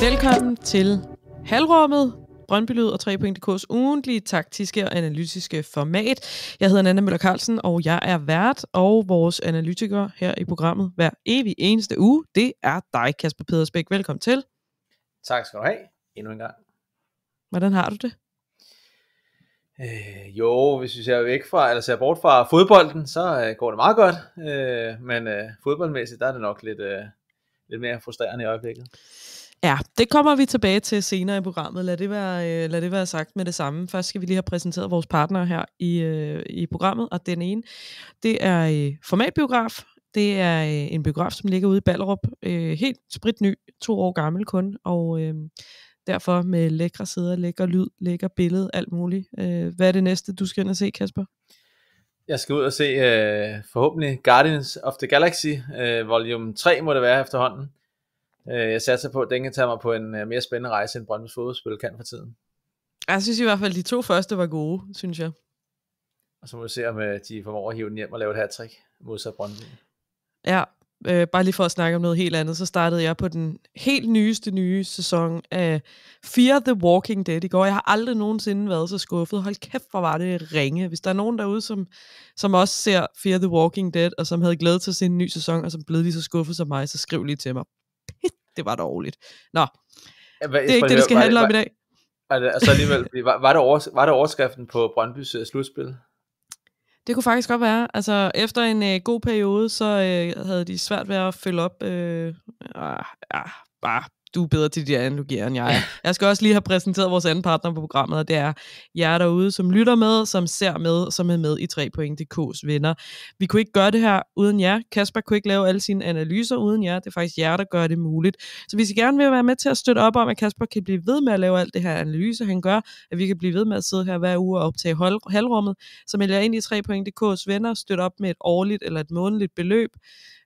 Velkommen til Halvrummet, Brøndby Lyd og 3.dk's ugentlige taktiske og analytiske format. Jeg hedder Nana Møller Carlsen, og jeg er vært og vores analytiker her i programmet hver evig eneste uge. Det er dig, Kasper Pedersbæk. Velkommen til. Tak skal du have. Endnu en gang. Hvordan har du det? Øh, jo, hvis vi ser væk fra, eller ser bort fra fodbolden, så øh, går det meget godt. Øh, men øh, fodboldmæssigt, der er det nok lidt, øh, lidt mere frustrerende i øjeblikket. Ja, det kommer vi tilbage til senere i programmet. Lad det være, øh, lad det være sagt med det samme. Først skal vi lige have præsenteret vores partnere her i, øh, i programmet, og den ene, det er øh, Formatbiograf. Det er øh, en biograf, som ligger ude i Ballerup, øh, helt spritny, to år gammel kun, og øh, derfor med lækre sæder, lækker lyd, lækker billede, alt muligt. Øh, hvad er det næste, du skal ind og se, Kasper? Jeg skal ud og se øh, forhåbentlig Guardians of the Galaxy, øh, volume 3 må det være efterhånden. Øh, jeg satser på, at den kan tage mig på en øh, mere spændende rejse, end Brøndby's fodboldspil kan for tiden. Jeg synes i hvert fald, at de to første var gode, synes jeg. Og så må vi se, om øh, de formår at hive den hjem og lave et hat-trick sig Brøndby. Ja, øh, bare lige for at snakke om noget helt andet, så startede jeg på den helt nyeste nye sæson af Fear the Walking Dead i går. Jeg har aldrig nogensinde været så skuffet. Hold kæft, hvor var det ringe. Hvis der er nogen derude, som, som også ser Fear the Walking Dead, og som havde glædet til at se en ny sæson, og som blev lige så skuffet som mig, så skriv lige til mig det var dårligt. Nå, ja, hvad, det er ikke det, det skal handle om i dag. Altså alligevel, var, var, det over, var det overskriften på Brøndby's slutspil? Det kunne faktisk godt være. Altså, efter en øh, god periode, så øh, havde de svært ved at følge op. Øh, ah, ah, bare du er bedre til de analogier, end jeg Jeg skal også lige have præsenteret vores anden partner på programmet, og det er jer derude, som lytter med, som ser med, som er med i 3.dk's venner. Vi kunne ikke gøre det her uden jer. Kasper kunne ikke lave alle sine analyser uden jer. Det er faktisk jer, der gør det muligt. Så hvis I gerne vil være med til at støtte op om, at Kasper kan blive ved med at lave alt det her analyse, han gør, at vi kan blive ved med at sidde her hver uge og optage halvrummet, så melder jeg ind i 3.dk's venner, støtter op med et årligt eller et månedligt beløb.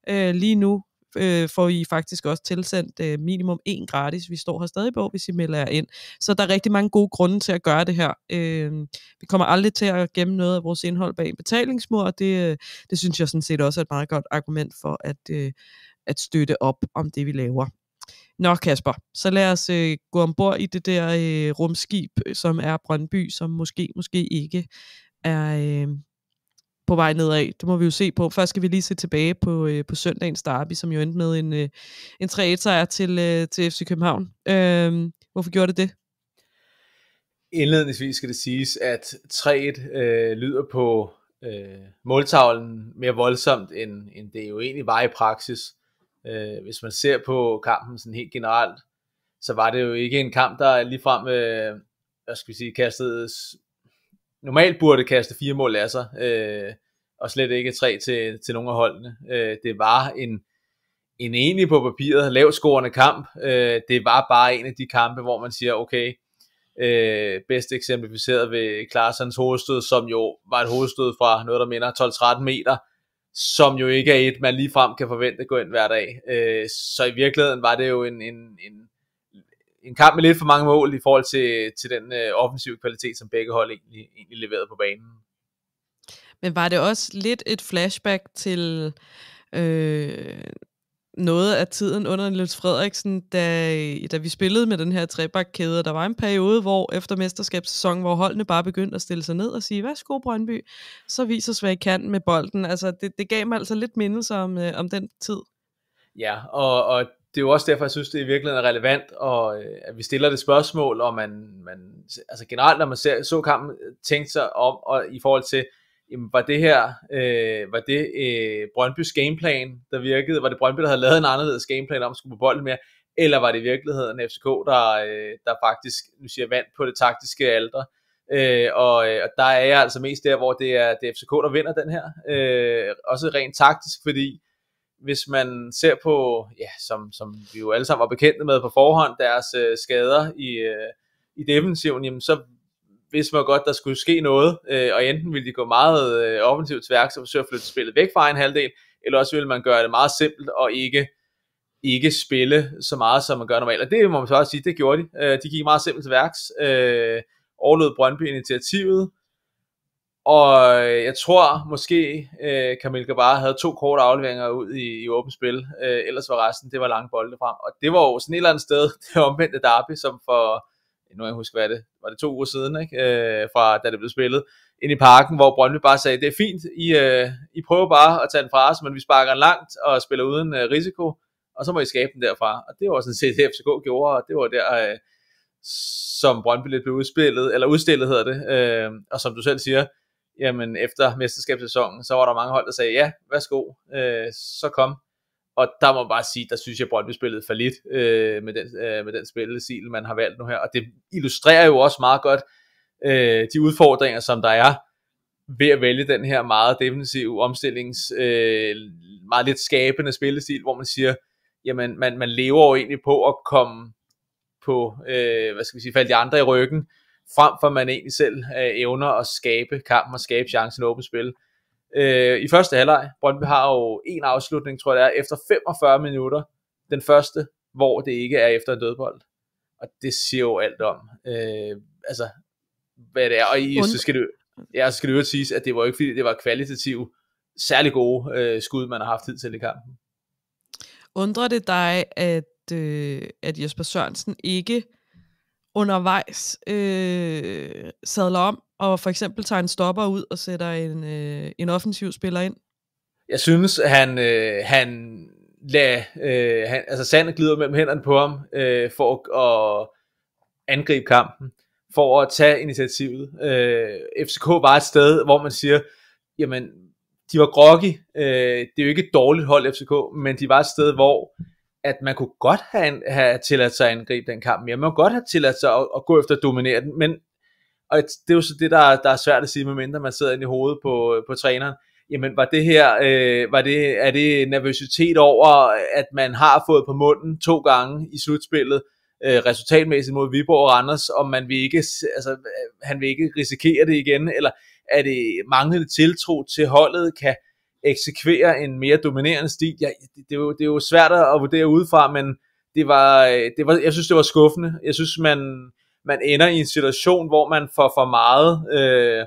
Øh, lige nu øh, får I faktisk også tilsendt øh, minimum en gratis. Vi står her stadig på, hvis I melder jer ind. Så der er rigtig mange gode grunde til at gøre det her. Øh, vi kommer aldrig til at gemme noget af vores indhold bag en betalingsmur, og det, øh, det synes jeg sådan set også er et meget godt argument for at, øh, at støtte op om det, vi laver. Nå Kasper, så lad os øh, gå ombord i det der øh, rumskib, øh, som er Brøndby, som måske, måske ikke er, øh, på vej nedad. Det må vi jo se på. Først skal vi lige se tilbage på, øh, på søndagens derby, som jo endte med en, øh, en 3-1-sejr til, øh, til FC København. Øh, hvorfor gjorde det det? Indledningsvis skal det siges, at 3-1 øh, lyder på øh, måltavlen mere voldsomt, end, end det jo egentlig var i praksis. Øh, hvis man ser på kampen sådan helt generelt, så var det jo ikke en kamp, der ligefrem øh, hvad skal vi sige, kastede normalt burde kaste fire mål af sig, øh, og slet ikke tre til, til nogen af holdene. Øh, det var en, en enig på papiret lavscorende scorende kamp. Øh, det var bare en af de kampe, hvor man siger, okay, øh, bedst eksemplificeret ved Klaasens hovedstød, som jo var et hovedstød fra noget, der minder 12-13 meter, som jo ikke er et, man lige frem kan forvente at gå ind hver dag. Øh, så i virkeligheden var det jo en, en, en, en kamp med lidt for mange mål i forhold til, til den øh, offensive kvalitet, som begge hold egentlig, egentlig leverede på banen. Men var det også lidt et flashback til øh, noget af tiden under Niels Frederiksen, da, da vi spillede med den her trebakkæde, der var en periode, hvor efter mesterskabssæsonen, hvor holdene bare begyndte at stille sig ned og sige, værsgo Brøndby, så viser hvad I kan med bolden. Altså, det, det gav mig altså lidt mindelser om, øh, om den tid. Ja, og, og det er jo også derfor, jeg synes, det i virkeligheden er relevant, og øh, at vi stiller det spørgsmål, og man, man altså generelt, når man ser, så kampen, tænkte sig om, og i forhold til, jamen, var det her, øh, var det øh, Brøndbys gameplan, der virkede, var det Brøndby, der havde lavet en anderledes gameplan om, at skulle på bolden mere, eller var det i virkeligheden FCK, der, øh, der faktisk, nu siger vandt på det taktiske alder, øh, og, øh, og der er jeg altså mest der, hvor det er, det er FCK, der vinder den her, øh, også rent taktisk, fordi hvis man ser på, ja, som, som vi jo alle sammen var bekendte med på forhånd, deres øh, skader i, øh, i defensiven, jamen så vidste man godt, der skulle ske noget, øh, og enten ville de gå meget øh, offensivt til værk, og forsøge at flytte spillet væk fra en halvdel, eller også ville man gøre det meget simpelt og ikke ikke spille så meget, som man gør normalt. Og det må man så også sige, det gjorde de. Øh, de gik meget simpelt til værks. Øh, overlod Brøndby initiativet, og øh, jeg tror måske, øh, Kamil bare havde to korte afleveringer ud i, i åbent spil. Øh, ellers var resten, det var lange bolde frem. Og det var jo sådan et eller andet sted, det omvendte derby, som for, nu jeg husker, hvad det var det to uger siden, ikke? Øh, fra da det blev spillet, ind i parken, hvor Brøndby bare sagde, det er fint, I, øh, I prøver bare at tage den fra os, men vi sparker den langt og spiller uden øh, risiko, og så må I skabe den derfra. Og det var sådan set det, FCK gjorde, og det var der, øh, som Brøndby lidt blev udspillet, eller udstillet hedder det, øh, og som du selv siger, jamen efter mesterskabssæsonen, så var der mange hold, der sagde, ja, værsgo, øh, så kom. Og der må man bare sige, der synes jeg, Brøndby spillede for lidt øh, med den, øh, med den spillesil, man har valgt nu her. Og det illustrerer jo også meget godt øh, de udfordringer, som der er ved at vælge den her meget defensive omstillings, øh, meget lidt skabende spillestil, hvor man siger, jamen man, man lever jo egentlig på at komme på, øh, hvad skal vi sige, falde de andre i ryggen, frem for at man egentlig selv øh, evner at skabe kampen og skabe chancen i åbent spil. Øh, I første halvleg, Brøndby har jo en afslutning, tror jeg det er, efter 45 minutter, den første, hvor det ikke er efter en dødbold. Og det siger jo alt om, øh, altså, hvad det er. Og i, så skal det, ja, så skal det jo sige, at det var ikke fordi, det var kvalitativt særlig gode øh, skud, man har haft tid til i kampen. Undrer det dig, at, øh, at Jesper Sørensen ikke undervejs øh, sadler om, og for eksempel tager en stopper ud og sætter en, øh, en offensiv spiller ind? Jeg synes, han, øh, han lader, øh, han, altså sandet glider mellem hænderne på ham, øh, for at, at angribe kampen, for at tage initiativet. Øh, FCK var et sted, hvor man siger, jamen, de var groggy, øh, det er jo ikke et dårligt hold FCK, men de var et sted, hvor at man kunne godt have, en, have tilladt sig at angribe den kamp mere. Man kunne godt have tilladt sig at, at gå efter at dominere den, men og det er jo så det, der, der er svært at sige, medmindre man sidder inde i hovedet på, på træneren. Jamen, var det her, øh, var det, er det nervøsitet over, at man har fået på munden to gange i slutspillet, øh, resultatmæssigt mod Viborg og Randers, om man vil ikke, altså, øh, han vil ikke risikere det igen, eller er det manglende tiltro til holdet, kan, eksekvere en mere dominerende stil. Ja, det, det, er jo, det er jo svært at vurdere udefra, men det var, øh, det var, jeg synes, det var skuffende. Jeg synes, man, man ender i en situation, hvor man får for meget øh,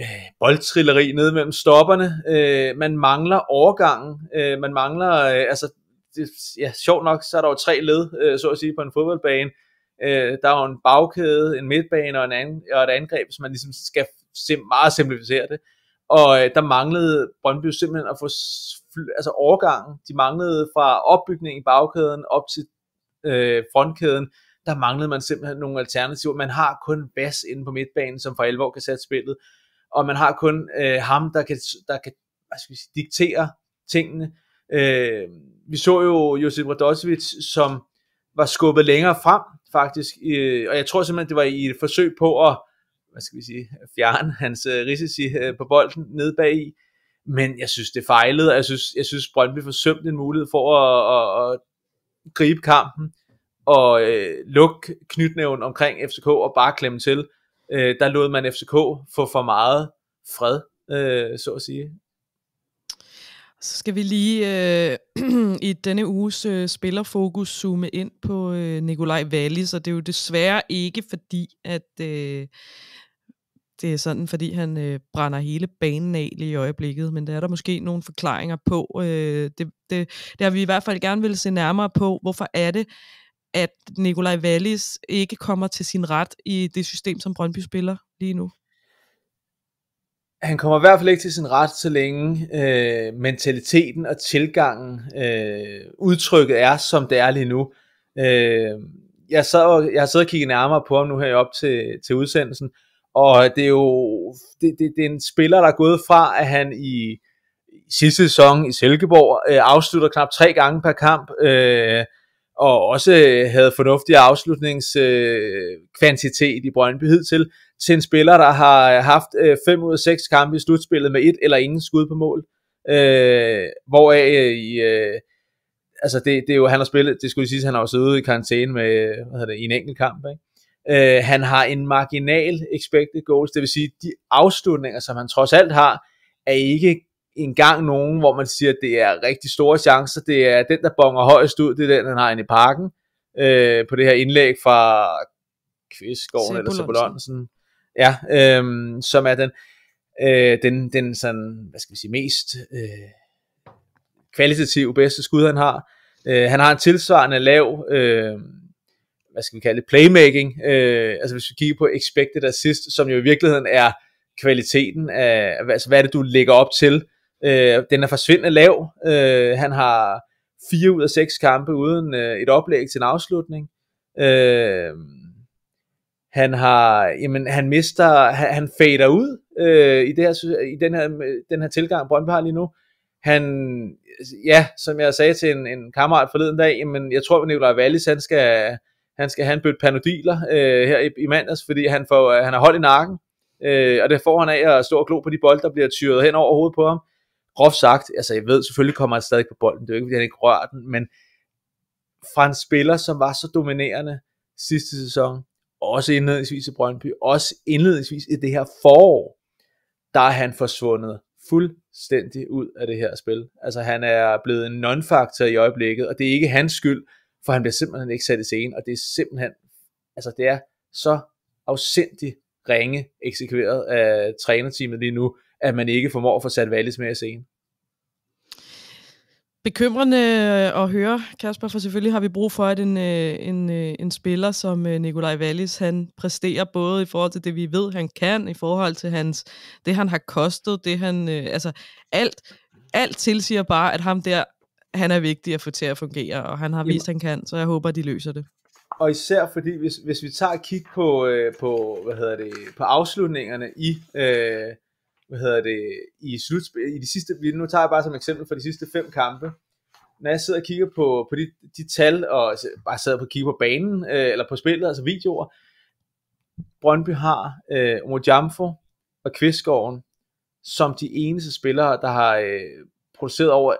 øh, boldtrilleri ned mellem stopperne. Øh, man mangler overgangen. Øh, man mangler, øh, altså, det, ja, sjovt nok, så er der jo tre led, øh, så at sige, på en fodboldbane. Øh, der er jo en bagkæde, en midtbane og, en an, og et angreb, hvis man ligesom skal sim, meget simplificere det og øh, der manglede Brøndby simpelthen at få altså overgangen, de manglede fra opbygningen i bagkæden op til øh, frontkæden, der manglede man simpelthen nogle alternativer. Man har kun Bas inde på midtbanen, som for alvor kan sætte spillet, og man har kun øh, ham, der kan, der kan hvad skal vi sige, diktere tingene. Øh, vi så jo Josip Radosevic, som var skubbet længere frem, faktisk, øh, og jeg tror simpelthen, det var i et forsøg på at hvad skal vi sige, fjerne hans øh, risici øh, på bolden nede bag i. Men jeg synes, det fejlede, og jeg synes, jeg synes Brøndby forsømte en mulighed for at, at, at gribe kampen og øh, lukke knytnæven omkring FCK og bare klemme til. Øh, der lod man FCK få for meget fred, øh, så at sige. Så skal vi lige øh, i denne uges øh, spillerfokus zoome ind på øh, Nikolaj Wallis, og det er jo desværre ikke fordi, at, øh, det er sådan, fordi han øh, brænder hele banen af i øjeblikket, men der er der måske nogle forklaringer på. Øh, det, det, det har vi i hvert fald gerne vil se nærmere på. Hvorfor er det, at Nikolaj Wallis ikke kommer til sin ret i det system, som Brøndby spiller lige nu? Han kommer i hvert fald ikke til sin ret, så længe øh, mentaliteten og tilgangen, øh, udtrykket er, som det er lige nu. Øh, jeg, sad, jeg har siddet og kigget nærmere på ham nu her op til, til udsendelsen, øh, og det er jo det, det, det er en spiller, der er gået fra, at han i, sidste sæson i Silkeborg øh, afslutter knap tre gange per kamp, øh, og også øh, havde fornuftig afslutningskvantitet øh, i Brøndby hed til, til en spiller, der har haft øh, fem ud af seks kampe i slutspillet med et eller ingen skud på mål. Øh, hvoraf øh, i, øh, altså det, det er jo, han har spillet, det skulle sige, han har også siddet ude i karantæne med, øh, hvad hedder det, i en enkelt kamp, ikke? Øh, han har en marginal expected goals, det vil sige, de afslutninger, som han trods alt har, er ikke engang nogen, hvor man siger, at det er rigtig store chancer. Det er den, der bonger højst ud, det er den, han har inde i parken. Øh, på det her indlæg fra Kvistgården eller Sabulonsen. Ja, øh, som er den, øh, den, den sådan, hvad skal vi sige, mest øh, kvalitativ bedste skud, han har. Øh, han har en tilsvarende lav øh, hvad skal vi kalde det, playmaking, øh, altså hvis vi kigger på expected assist, som jo i virkeligheden er kvaliteten af, altså hvad er det, du lægger op til, øh, den er forsvindende lav, øh, han har fire ud af seks kampe uden øh, et oplæg til en afslutning, øh, han har, jamen, han mister, han, han fader ud øh, i, det her, i den, her, den her tilgang, Brøndby har lige nu. Han, ja, som jeg sagde til en, en kammerat forleden dag, jamen, jeg tror, at Nikolaj Wallis, han skal, han skal have en bødt panodiler øh, her i, i mandags, fordi han, får, øh, han har holdt i nakken, øh, og det får han af at stå og glo på de bolde, der bliver tyret hen over hovedet på ham. Groft sagt, altså jeg ved, selvfølgelig kommer han stadig på bolden, det er jo ikke, fordi han ikke rører den, men fra en spiller, som var så dominerende sidste sæson, også indledningsvis i Brøndby, også indledningsvis i det her forår, der er han forsvundet fuldstændig ud af det her spil. Altså han er blevet en non-faktor i øjeblikket, og det er ikke hans skyld, for han bliver simpelthen ikke sat i scenen, og det er simpelthen, altså det er så afsindigt ringe eksekveret af trænerteamet lige nu, at man ikke formår at få sat Wallis med i scenen. Bekymrende øh, at høre, Kasper, for selvfølgelig har vi brug for, at en, øh, en, øh, en spiller som Nikolaj Wallis, han præsterer både i forhold til det, vi ved, han kan, i forhold til hans, det, han har kostet, det han, altså alt, alt tilsiger bare, at ham der han er vigtig at få til at fungere, og han har vist, at han kan, så jeg håber, at de løser det. Og især fordi, hvis, hvis vi tager et kig på, øh, på, hvad hedder det, på afslutningerne i, øh, hvad hedder det, i slutspil, i de sidste, nu tager jeg bare som eksempel for de sidste fem kampe, når jeg sidder og kigger på, på de, de tal, og bare sidder på kigger på banen, øh, eller på spillet, altså videoer, Brøndby har øh, Mojamfo og Kvistgården, som de eneste spillere, der har øh, produceret over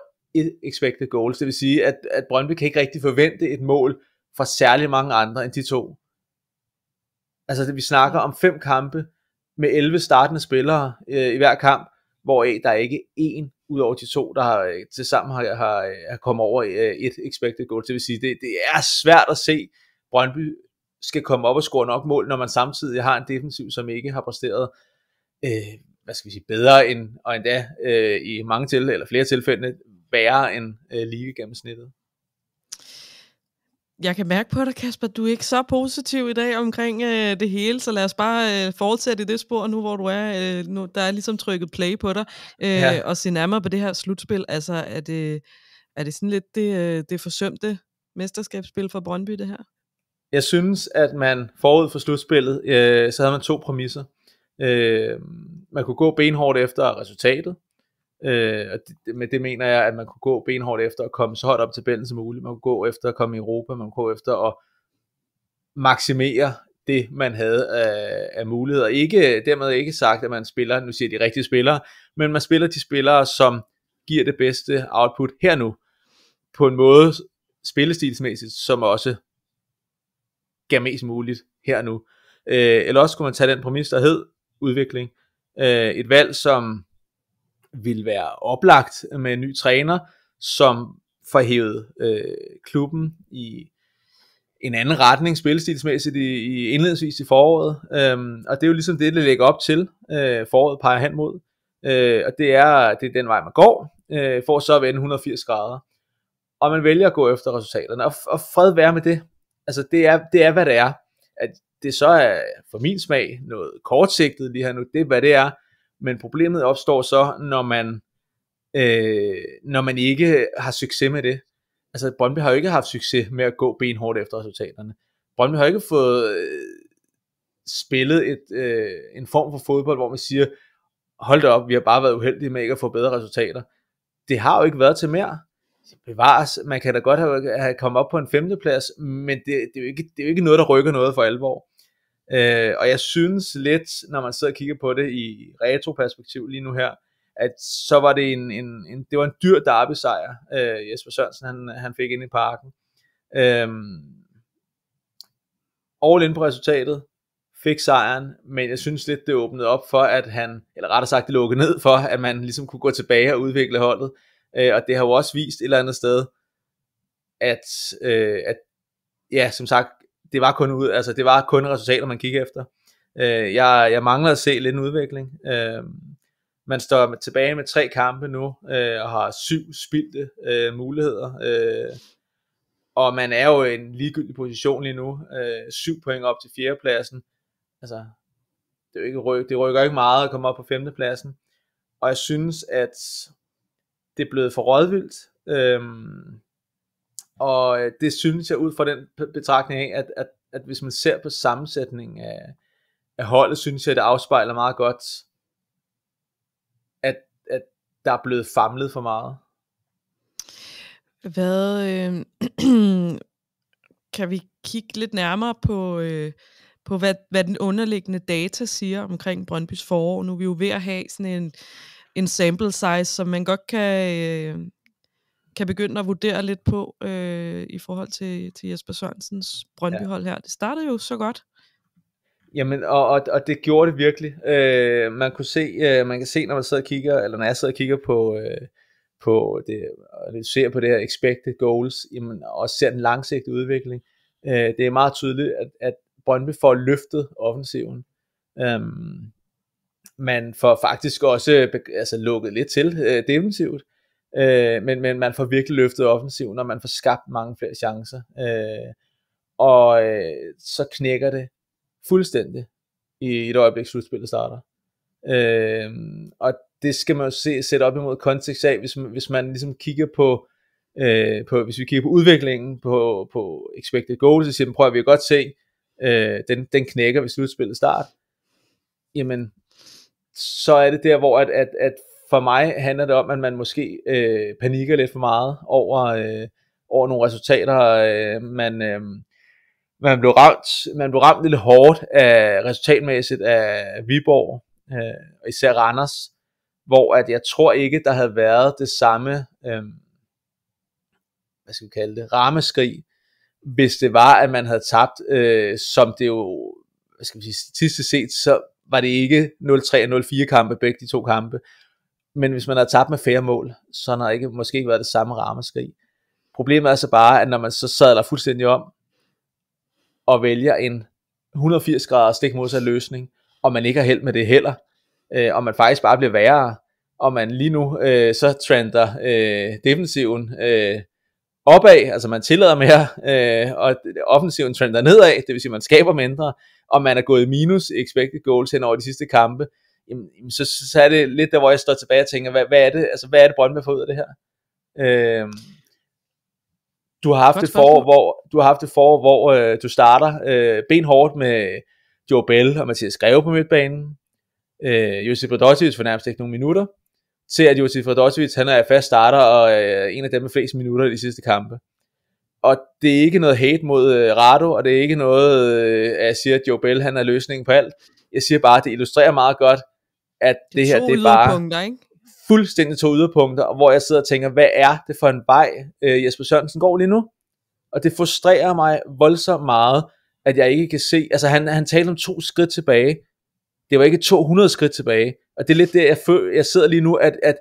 expected goals. Det vil sige, at, at Brøndby kan ikke rigtig forvente et mål fra særlig mange andre end de to. Altså, det, vi snakker mm. om fem kampe med 11 startende spillere øh, i hver kamp, hvor der er ikke én ud over de to, der har, øh, til sammen har, har, har kommet over øh, et expected goal. Det vil sige, det, det er svært at se, Brøndby skal komme op og score nok mål, når man samtidig har en defensiv, som ikke har præsteret øh, hvad skal vi sige, bedre end, og endda øh, i mange tilfælde, eller flere tilfælde, værre end øh, gennemsnittet. Jeg kan mærke på dig, Kasper, du er ikke så positiv i dag omkring øh, det hele, så lad os bare øh, fortsætte i det spor nu, hvor du er. Øh, nu, der er ligesom trykket play på dig, øh, ja. og se nærmere på det her slutspil. Altså, er det, er det sådan lidt det, øh, det forsømte mesterskabsspil for Brøndby, det her? Jeg synes, at man forud for slutspillet, øh, så havde man to præmisser. Øh, man kunne gå benhårdt efter resultatet, Øh, og det, med det mener jeg, at man kunne gå benhårdt efter at komme så højt op til tabellen som muligt. Man kunne gå efter at komme i Europa, man kunne gå efter at maksimere det, man havde af, af muligheder. Ikke, dermed ikke sagt, at man spiller, nu siger de rigtige spillere, men man spiller de spillere, som giver det bedste output her nu, på en måde spillestilsmæssigt, som også gav mest muligt her nu. Øh, eller også kunne man tage den præmis, der hed udvikling. Øh, et valg, som vil være oplagt med en ny træner, som får hævet øh, klubben i en anden retning spilstilsmæssigt i, i indledningsvis i foråret. Øhm, og det er jo ligesom det, det lægger op til. Øh, foråret peger hen mod. Øh, og det er, det er den vej, man går, øh, for så at vende 180 grader. Og man vælger at gå efter resultaterne. Og, og fred være med det. Altså det er, det er, hvad det er. At det så er for min smag noget kortsigtet lige her nu. Det er, hvad det er. Men problemet opstår så, når man, øh, når man ikke har succes med det. Altså Brøndby har jo ikke haft succes med at gå benhårdt efter resultaterne. Brøndby har ikke fået øh, spillet et, øh, en form for fodbold, hvor man siger, hold da op, vi har bare været uheldige med ikke at få bedre resultater. Det har jo ikke været til mere. Bevares, man kan da godt have, have kommet op på en femteplads, men det, det, er jo ikke, det er jo ikke noget, der rykker noget for alvor. Øh, og jeg synes lidt, når man sidder og kigger på det i retroperspektiv lige nu her, at så var det en, en, en det var en dyr derbesejr, øh, Jesper Sørensen han, han fik ind i parken. Øhm, all in på resultatet, fik sejren, men jeg synes lidt, det åbnede op for, at han, eller rettere sagt, det lukkede ned for, at man ligesom kunne gå tilbage og udvikle holdet. Øh, og det har jo også vist et eller andet sted, at, øh, at ja, som sagt, det var kun ud, altså det var kun resultater, man kiggede efter. Øh, jeg, jeg mangler at se lidt en udvikling. Øh, man står med, tilbage med tre kampe nu, øh, og har syv spildte øh, muligheder. Øh, og man er jo i en ligegyldig position lige nu. Øh, syv point op til fjerdepladsen. Altså, det, er jo ikke ryk, det rykker ikke meget at komme op på femtepladsen. Og jeg synes, at det er blevet for rådvildt. Øh, og øh, det synes jeg ud fra den betragtning af, at, at, at hvis man ser på sammensætningen af, af holdet, synes jeg, det afspejler meget godt, at, at der er blevet famlet for meget. Hvad, øh, kan vi kigge lidt nærmere på, øh, på hvad, hvad den underliggende data siger omkring Brøndbys forår? Nu er vi jo ved at have sådan en, en sample size, som man godt kan, øh, kan begynde at vurdere lidt på øh, i forhold til, til Jesper Sørensens Brøndbyhold her. Det startede jo så godt. Jamen, og, og, og det gjorde det virkelig. Øh, man kunne se, øh, man kan se, når man sidder og kigger, eller når jeg sidder og kigger på, øh, på det, og det ser på det her expected goals, jamen, og ser den langsigtede udvikling, øh, det er meget tydeligt, at, at Brøndby får løftet offensiven. Øh, man får faktisk også altså, lukket lidt til øh, defensivt. Øh, men, men man får virkelig løftet offensiven, og man får skabt mange flere chancer. Øh, og øh, så knækker det fuldstændig i et øjeblik, slutspillet starter. Øh, og det skal man jo se, sætte op imod kontekst af, hvis, hvis man ligesom kigger på, øh, på, hvis vi kigger på udviklingen på, på expected goals, så siger man, prøv at vi kan godt se, øh, den, den knækker ved slutspillet start. Jamen, så er det der, hvor at, at, at for mig handler det om, at man måske øh, panikker lidt for meget over, øh, over nogle resultater. Øh, man, øh, man, blev ramt, man blev ramt lidt hårdt af, resultatmæssigt af Viborg, øh, især Randers, hvor at jeg tror ikke, der havde været det samme, øh, hvad skal vi kalde det, rammeskrig, hvis det var, at man havde tabt, øh, som det jo, hvad skal vi sige, statistisk set, så var det ikke 0-3 og 0-4 kampe, begge de to kampe men hvis man har tabt med færre mål, så har der ikke, måske ikke været det samme rammeskrig. Problemet er så bare, at når man så der fuldstændig om, og vælger en 180 grader stik sig løsning, og man ikke har held med det heller, øh, og man faktisk bare bliver værre, og man lige nu øh, så trender øh, defensiven øh, opad, altså man tillader mere, øh, og offensiven trender nedad, det vil sige, man skaber mindre, og man er gået i minus expected goals hen over de sidste kampe, jamen, så, så er det lidt der, hvor jeg står tilbage og tænker, hvad, hvad er det, altså, hvad er det Brøndby får ud af det her? Øhm, du har haft et forår, hvor, du har haft et forår, hvor øh, du starter øh, benhårdt med Joe Bell og Mathias Greve på midtbanen. Øh, Josip Radosevic får nærmest ikke nogle minutter. Til at Josip Radosevic, han er fast starter og øh, en af dem med flest minutter i de sidste kampe. Og det er ikke noget hate mod øh, Rado, og det er ikke noget, øh, at jeg siger, at Joe Bell han er løsningen på alt. Jeg siger bare, at det illustrerer meget godt, at det, det her, det er bare ikke? fuldstændig to yderpunkter, og hvor jeg sidder og tænker, hvad er det for en vej, øh, Jesper Sørensen går lige nu? Og det frustrerer mig voldsomt meget, at jeg ikke kan se, altså han, han talte om to skridt tilbage, det var ikke 200 skridt tilbage, og det er lidt det, jeg, føler, jeg sidder lige nu, at, at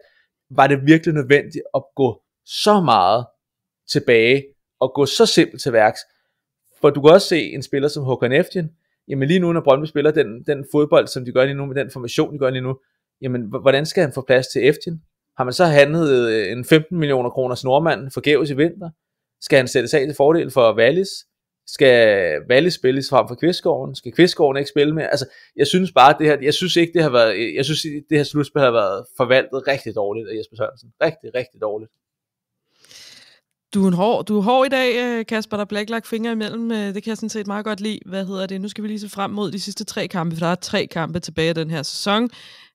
var det virkelig nødvendigt at gå så meget tilbage, og gå så simpelt til værks, for du kan også se en spiller som Håkan Eftien, jamen lige nu, når Brøndby spiller den, den fodbold, som de gør lige nu, med den formation, de gør lige nu, jamen hvordan skal han få plads til Eftin? Har man så handlet øh, en 15 millioner kroner snormand forgæves i vinter? Skal han sættes af til fordel for Wallis? Skal Wallis spilles frem for Kvistgården? Skal Kvistgården ikke spille med? Altså, jeg synes bare, det her, jeg synes ikke, det har været, jeg synes, det her slutspil har været forvaltet rigtig dårligt af Jesper Sørensen. Rigtig, rigtig dårligt. Du er, en hård, du er hård i dag, øh, Kasper. Der bliver ikke lagt fingre imellem. Øh, det kan jeg sådan set meget godt lide. Hvad hedder det? Nu skal vi lige se frem mod de sidste tre kampe, for der er tre kampe tilbage i den her sæson.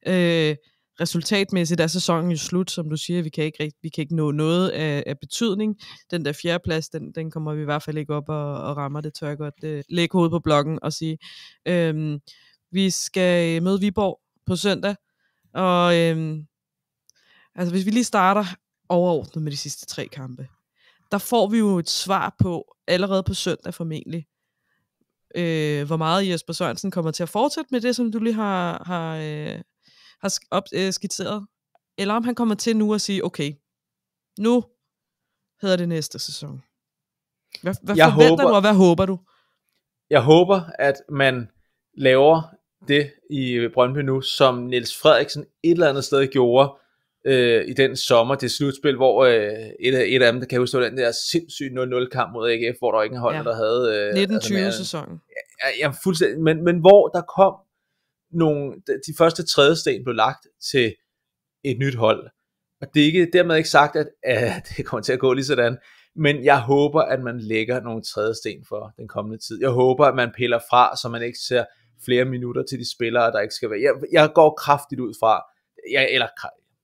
Øh, resultatmæssigt er sæsonen jo slut, som du siger. Vi kan ikke, vi kan ikke nå noget af, af betydning. Den der fjerdeplads, den, den kommer vi i hvert fald ikke op og, og rammer. Det tør jeg godt øh, lægge hovedet på blokken og sige. Øh, vi skal øh, møde Viborg på søndag. Og øh, altså, hvis vi lige starter overordnet med de sidste tre kampe der får vi jo et svar på, allerede på søndag formentlig, øh, hvor meget Jesper Sørensen kommer til at fortsætte med det, som du lige har, har, øh, har op, øh, skitseret, eller om han kommer til nu at sige, okay, nu hedder det næste sæson. Hvad, hvad jeg forventer håber, du, og hvad håber du? Jeg håber, at man laver det i Brøndby nu, som Niels Frederiksen et eller andet sted gjorde øh, i den sommer det slutspil, hvor øh, et, af, et af dem, der kan huske, den der sindssyge 0-0 kamp mod AGF, hvor der ikke en hold, ja. der havde... Øh, 1920 altså, sæsonen. Ja, ja, fuldstændig. Men, men hvor der kom nogle... De første tredje sten blev lagt til et nyt hold. Og det er ikke, dermed ikke sagt, at, at det kommer til at gå lige sådan. Men jeg håber, at man lægger nogle tredje sten for den kommende tid. Jeg håber, at man piller fra, så man ikke ser flere minutter til de spillere, der ikke skal være. Jeg, jeg går kraftigt ud fra, jeg, eller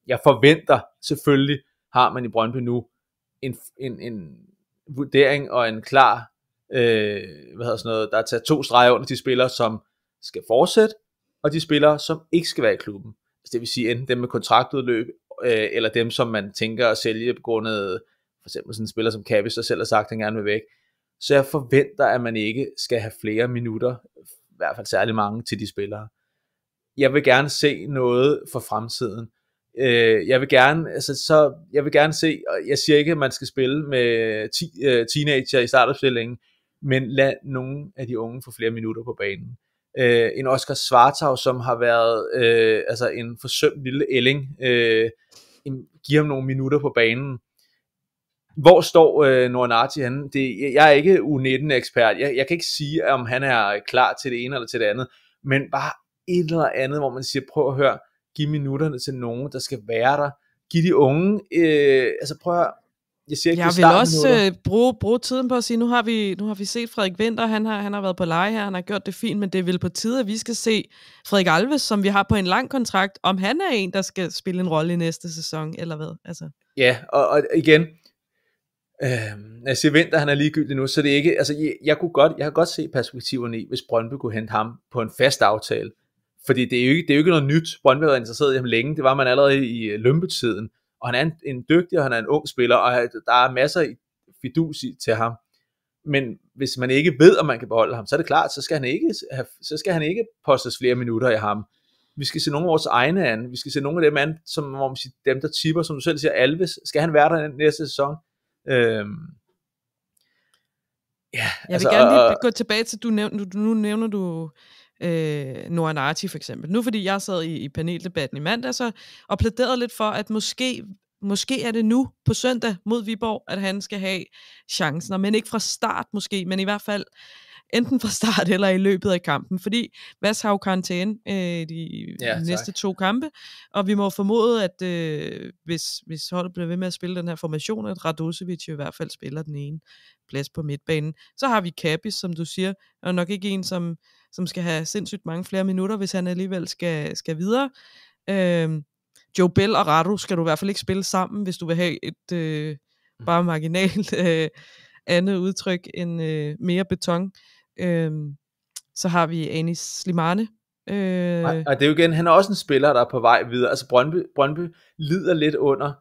jeg forventer selvfølgelig, har man i Brøndby nu en, en, en vurdering og en klar, øh, hvad hedder sådan noget, der er taget to streger under de spillere, som skal fortsætte, og de spillere, som ikke skal være i klubben. Altså, det vil sige enten dem med kontraktudløb, øh, eller dem, som man tænker at sælge på grund af, for eksempel sådan en spiller som Kavis, der selv har sagt, at han gerne vil væk. Så jeg forventer, at man ikke skal have flere minutter, i hvert fald særlig mange, til de spillere. Jeg vil gerne se noget for fremtiden, øh, jeg vil gerne, altså, så, jeg vil gerne se, og jeg siger ikke, at man skal spille med ti, øh, teenager i startopstillingen, men lad nogle af de unge få flere minutter på banen. Øh, en Oscar Svartov, som har været øh, altså en forsømt lille ælling øh, en, giver ham nogle minutter på banen. Hvor står øh, Noranati henne? Det, jeg er ikke U19-ekspert. Jeg, jeg kan ikke sige, om han er klar til det ene eller til det andet. Men bare et eller andet, hvor man siger, prøv at høre, give minutterne til nogen, der skal være der. Giv de unge, øh, altså prøv at jeg, siger ikke, jeg vil også øh, bruge, bruge tiden på at sige, nu har vi, nu har vi set Frederik Vinter, han har, han har været på leje her, han har gjort det fint, men det er vel på tide, at vi skal se Frederik Alves, som vi har på en lang kontrakt, om han er en, der skal spille en rolle i næste sæson, eller hvad? Altså. Ja, og, og igen, øh, når jeg siger Vinter, han er ligegyldig nu, så det er ikke, altså jeg, jeg, kunne godt, jeg kan godt se perspektiverne i, hvis Brøndby kunne hente ham på en fast aftale, fordi det er jo ikke, det er jo ikke noget nyt. Brøndby har interesseret i ham længe. Det var man allerede i øh, lømpetiden. Og han er en, en dygtig, og han er en ung spiller, og der er masser i fidus i, til ham. Men hvis man ikke ved, om man kan beholde ham, så er det klart, så skal han ikke, have, så skal han ikke postes flere minutter i ham. Vi skal se nogle af vores egne an. Vi skal se nogle af dem an, som om dem, der tipper, som du selv siger, Alves. Skal han være der næste sæson? Øhm, Ja, jeg altså, vil gerne lige gå tilbage til, du nævner, nu, nu nævner du øh, Noah Narti for eksempel. Nu fordi jeg sad i, i paneldebatten i mandag, så, og plæderede lidt for, at måske, måske er det nu på søndag mod Viborg, at han skal have chancen, men ikke fra start måske, men i hvert fald enten fra start eller i løbet af kampen, fordi Vas har jo karantæne øh, de ja, næste to kampe, og vi må formode, at øh, hvis, hvis holdet bliver ved med at spille den her formation, at Radosevic i hvert fald spiller den ene plads på midtbanen. Så har vi Kabis, som du siger, og nok ikke en, som som skal have sindssygt mange flere minutter, hvis han alligevel skal, skal videre. Øhm, Joe Bell og Radu skal du i hvert fald ikke spille sammen, hvis du vil have et øh, bare marginalt øh, andet udtryk end øh, mere beton. Øhm, så har vi Anis Slimane. Øh, og, og det er jo igen, han er også en spiller, der er på vej videre. Altså Brøndby, Brøndby lider lidt under,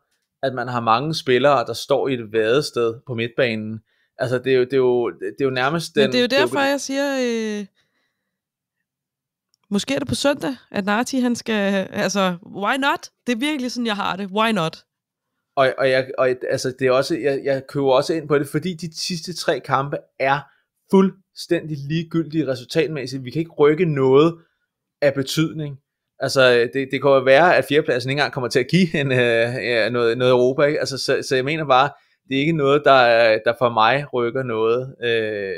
at man har mange spillere, der står i et vadested på midtbanen. Altså det er jo, det er jo, det er jo nærmest den... Men det er jo derfor, det er jo, jeg siger... Øh, måske er det på søndag, at Nati han skal, altså, why not? Det er virkelig sådan, jeg har det. Why not? Og, og, jeg, og altså, det er også, jeg, jeg køber også ind på det, fordi de sidste tre kampe er fuldstændig ligegyldige resultatmæssigt. Vi kan ikke rykke noget af betydning. Altså, det, det kan jo være, at fjerdepladsen ikke engang kommer til at give en, øh, noget, noget Europa. Ikke? Altså, så, så jeg mener bare, det er ikke noget, der, der for mig rykker noget øh,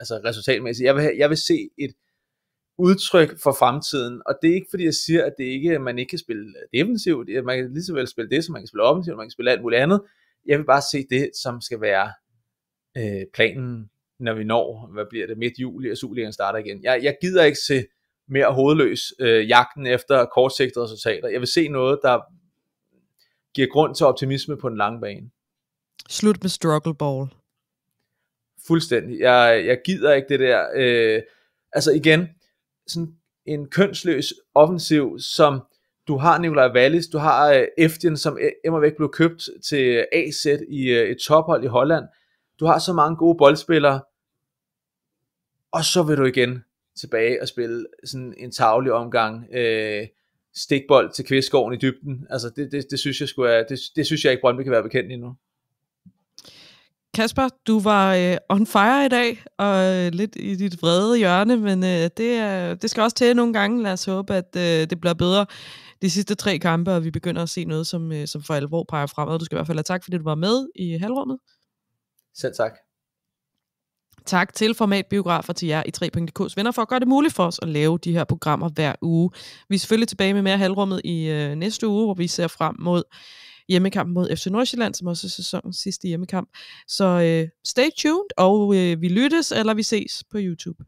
altså resultatmæssigt. Jeg vil, jeg vil se et udtryk for fremtiden, og det er ikke fordi jeg siger, at det ikke, man ikke kan spille defensivt, man kan lige så vel spille det, som man kan spille offensivt, man kan spille alt muligt andet, jeg vil bare se det, som skal være øh, planen, når vi når, hvad bliver det, midt juli, og Superligaen starter igen. Jeg, jeg gider ikke se mere hovedløs øh, jagten efter kortsigtede resultater. Jeg vil se noget, der giver grund til optimisme på den lange bane. Slut med struggle ball. Fuldstændig. Jeg, jeg gider ikke det der. Øh, altså igen, sådan en kønsløs offensiv, som du har Nikolaj Wallis, du har øh, Eftien, som emmer væk blev købt til AZ i øh, et tophold i Holland. Du har så mange gode boldspillere, og så vil du igen tilbage og spille sådan en tavlig omgang øh, stikbold til kvistgården i dybden. Altså det, det, det synes jeg skulle det, det synes jeg ikke Brøndby kan være bekendt endnu. Kasper, du var øh, on fire i dag, og øh, lidt i dit vrede hjørne, men øh, det, er, det skal også til nogle gange. Lad os håbe, at øh, det bliver bedre de sidste tre kampe, og vi begynder at se noget, som, øh, som for alvor peger fremad. Du skal i hvert fald have tak, fordi du var med i halvrummet. Selv tak. Tak til formatbiografer til jer i 3.dk's venner for at gøre det muligt for os at lave de her programmer hver uge. Vi er selvfølgelig tilbage med mere halvrummet i øh, næste uge, hvor vi ser frem mod hjemmekamp mod FC Nordsjælland, som også er sæsonens sidste hjemmekamp. Så øh, stay tuned, og øh, vi lyttes, eller vi ses på YouTube.